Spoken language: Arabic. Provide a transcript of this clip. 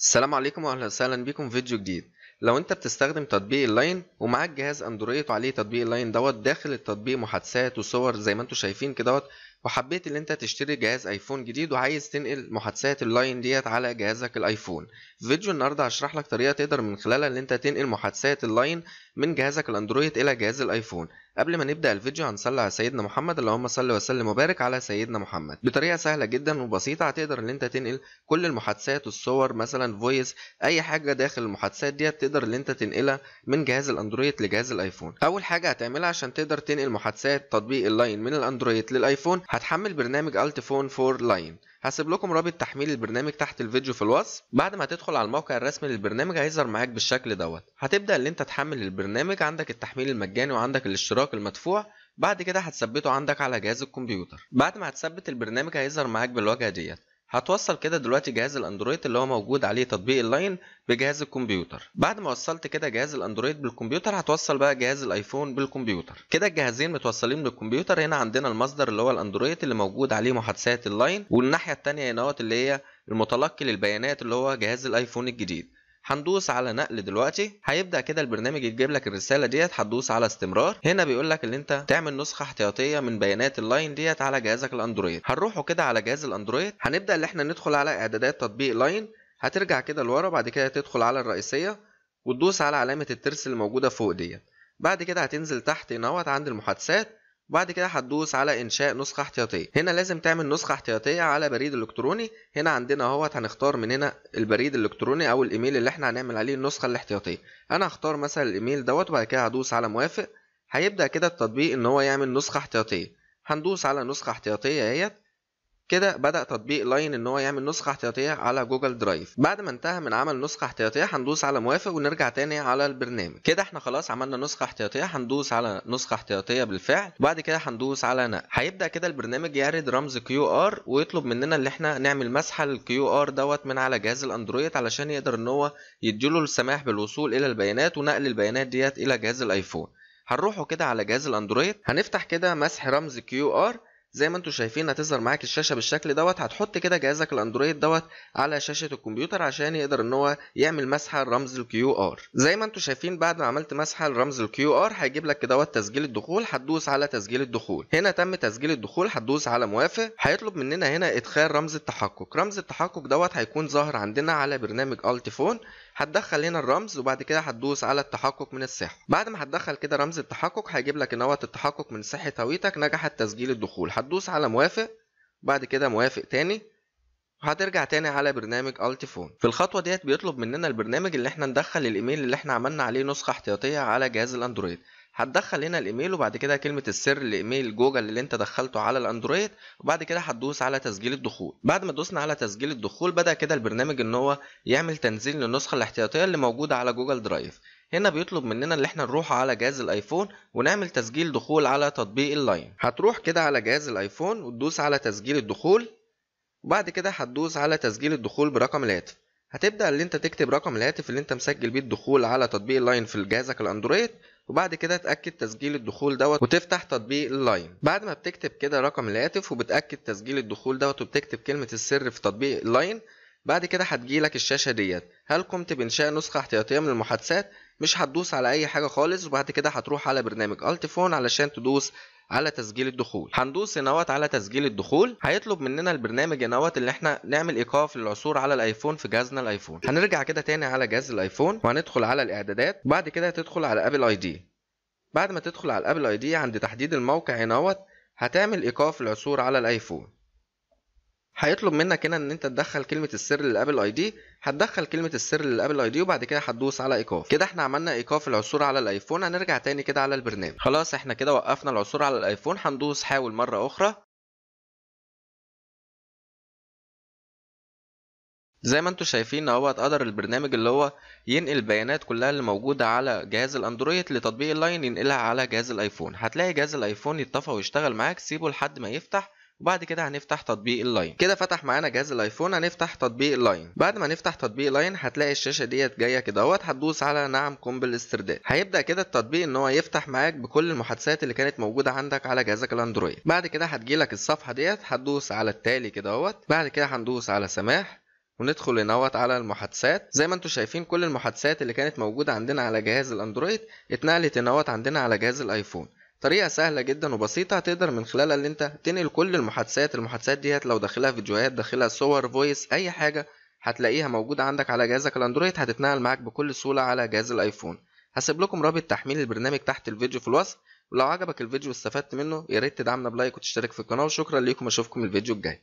السلام عليكم واهلا وسهلا بيكم في فيديو جديد لو انت بتستخدم تطبيق اللاين ومعاك جهاز اندرويد وعليه تطبيق اللاين دوت داخل التطبيق محادثات وصور زي ما انتم شايفين كده وحبيت ان انت تشتري جهاز ايفون جديد وعايز تنقل محادثات اللاين ديت على جهازك الايفون فيديو النهارده هشرح لك طريقه تقدر من خلالها ان انت تنقل محادثات اللاين من جهازك الاندرويد الى جهاز الايفون قبل ما نبدأ الفيديو هنصلي على سيدنا محمد اللهم صل وسلم وبارك على سيدنا محمد بطريقة سهلة جدا وبسيطة هتقدر ان انت تنقل كل المحادثات الصور مثلا فويس اي حاجة داخل المحادثات ديت تقدر ان انت تنقلها من جهاز الاندرويد لجهاز الايفون اول حاجة هتعملها عشان تقدر تنقل محادثات تطبيق اللاين من الاندرويد للايفون هتحمل برنامج الت فون فور لاين هسيب لكم رابط تحميل البرنامج تحت الفيديو في الوصف بعد ما تدخل على الموقع الرسمي للبرنامج هيظهر معاك بالشكل دوت هتبدا ان انت تحمل البرنامج عندك التحميل المجاني وعندك الاشتراك الاشتراك المدفوع بعد كده هتثبته عندك على جهاز الكمبيوتر بعد ما هتثبت البرنامج هيظهر معاك بالواجهه ديت هتوصل كده دلوقتي جهاز الاندرويد اللي هو موجود عليه تطبيق اللاين بجهاز الكمبيوتر بعد ما وصلت كده جهاز الاندرويد بالكمبيوتر هتوصل بقى جهاز الايفون بالكمبيوتر كده الجهازين متوصلين بالكمبيوتر هنا عندنا المصدر اللي هو الاندرويد اللي موجود عليه محادثات اللاين والناحيه الثانيه هنا اللي هي المتلقي للبيانات اللي هو جهاز الايفون الجديد هندوس على نقل دلوقتي هيبدا كده البرنامج يجيب لك الرساله ديت هتدوس على استمرار هنا بيقول لك ان انت تعمل نسخه احتياطيه من بيانات اللاين ديت على جهازك الاندرويد هنروحوا كده على جهاز الاندرويد هنبدا ان احنا ندخل على اعدادات تطبيق لاين هترجع كده لورا بعد كده تدخل على الرئيسيه وتدوس على علامه الترس اللي موجوده فوق ديت بعد كده هتنزل تحت نوت عند المحادثات بعد كده هتدوس على انشاء نسخه احتياطيه هنا لازم تعمل نسخه احتياطيه على بريد الكتروني هنا عندنا اهوت هنختار من هنا البريد الالكتروني او الايميل اللي احنا هنعمل عليه النسخه الاحتياطيه انا هختار مثلا الايميل دوت وبعد كده هدوس على موافق هيبدا كده التطبيق ان هو يعمل نسخه احتياطيه هندوس على نسخه احتياطيه اهيت كده بدأ تطبيق لاين ان هو يعمل نسخة احتياطية على جوجل درايف بعد ما انتهى من عمل نسخة احتياطية هندوس على موافق ونرجع تاني على البرنامج كده احنا خلاص عملنا نسخة احتياطية هندوس على نسخة احتياطية بالفعل وبعد كده هندوس على نقل هيبدأ كده البرنامج يعرض رمز كيو ار ويطلب مننا ان احنا نعمل مسحة للكيو ار دوت من على جهاز الاندرويد علشان يقدر ان هو يديله السماح بالوصول الى البيانات ونقل البيانات ديت الى جهاز الايفون هنروحوا كده على جهاز الاندرويد هنفتح كده مسح رمز كيو ار زي ما انتوا شايفين هتظهر معاك الشاشه بالشكل دوت هتحط كده جهازك الاندرويد دوت على شاشه الكمبيوتر عشان يقدر ان هو يعمل مسحه لرمز الكيو ار زي ما انتوا شايفين بعد ما عملت مسحه لرمز الكيو ار هيجيب لك دوت تسجيل الدخول هتدوس على تسجيل الدخول هنا تم تسجيل الدخول هتدوس على موافق هيطلب مننا هنا ادخال رمز التحقق رمز التحقق دوت هيكون ظاهر عندنا على برنامج فون هتدخل هنا الرمز وبعد كده هتدوس على التحقق من الصحه بعد ما هتدخل كده رمز التحقق هيجيب لك ان هو التحقق من صحه هويتك نجح تسجيل الدخول هتدوس على موافق بعد كده موافق تاني وهترجع تاني على برنامج التيفون في الخطوه ديت بيطلب مننا البرنامج اللي احنا ندخل الايميل اللي احنا عملنا عليه نسخه احتياطيه على جهاز الاندرويد هتدخل هنا الايميل وبعد كده كلمه السر لايميل جوجل اللي انت دخلته على الاندرويد وبعد كده هتدوس على تسجيل الدخول بعد ما دوسنا على تسجيل الدخول بدا كده البرنامج ان هو يعمل تنزيل للنسخه الاحتياطيه اللي موجوده على جوجل درايف هنا بيطلب مننا ان احنا نروح على جهاز الايفون ونعمل تسجيل دخول على تطبيق اللاين هتروح كده على جهاز الايفون وتدوس على تسجيل الدخول وبعد كده هتدوس على تسجيل الدخول برقم الهاتف هتبدا ان انت تكتب رقم الهاتف اللي انت مسجل بيه الدخول على تطبيق اللاين في جهازك الاندرويد وبعد كده تاكد تسجيل الدخول دوت وتفتح تطبيق اللاين بعد ما بتكتب كده رقم الهاتف وبتاكد تسجيل الدخول دوت وبتكتب كلمه السر في تطبيق اللاين بعد كده هتجيلك الشاشة ديت هل قمت بإنشاء نسخة احتياطية من المحادثات مش هتدوس على أي حاجة خالص وبعد كده هتروح على برنامج ألتفون علشان تدوس على تسجيل الدخول هندوس هنوت على تسجيل الدخول هيطلب مننا البرنامج هنوت اللي احنا نعمل ايقاف للعثور على الايفون في جهازنا الايفون هنرجع كده تاني على جهاز الايفون وهندخل على الاعدادات بعد كده هتدخل على ابل اي دي بعد ما تدخل على الابل اي دي عند تحديد الموقع هنوت هتعمل ايقاف العثور على الايفون هيطلب منك هنا ان انت تدخل كلمه السر للابل اي دي هتدخل كلمه السر للابل اي دي وبعد كده هتدوس على ايقاف كده احنا عملنا ايقاف العثور على الايفون هنرجع تاني كده على البرنامج خلاص احنا كده وقفنا العثور على الايفون هندوس حاول مره اخرى زي ما انتم شايفين اهو قدر البرنامج اللي هو ينقل البيانات كلها اللي موجوده على جهاز الاندرويد لتطبيق اللاين ينقلها على جهاز الايفون هتلاقي جهاز الايفون يتطفى ويشتغل معاك سيبه لحد ما يفتح وبعد كده هنفتح تطبيق اللاين كده فتح معانا جهاز الايفون هنفتح تطبيق اللاين بعد ما نفتح تطبيق اللاين هتلاقي الشاشه ديت جايه كده اهوت هتدوس على نعم قم بالاسترداد هيبدا كده التطبيق ان هو يفتح معاك بكل المحادثات اللي كانت موجوده عندك على جهازك الاندرويد بعد كده هتجيلك الصفحه ديت هتدوس على التالي كده اهوت بعد كده هندوس على سماح وندخل هناوت على المحادثات زي ما انتم شايفين كل المحادثات اللي كانت موجوده عندنا على جهاز الاندرويد اتنقلت هناوت عندنا على جهاز الايفون طريقة سهلة جدا وبسيطة هتقدر من خلالها اللي انت تنقل كل المحادثات المحادثات ديت لو داخلها فيديوهات داخلها صور فويس اي حاجة هتلاقيها موجودة عندك على جهازك الاندرويد هتتنقل معاك بكل سهولة على جهاز الايفون هسيب لكم رابط تحميل البرنامج تحت الفيديو في الوصف ولو عجبك الفيديو واستفدت منه ياريت تدعمنا بلايك وتشترك في القناة وشكرا ليكم اشوفكم الفيديو الجاي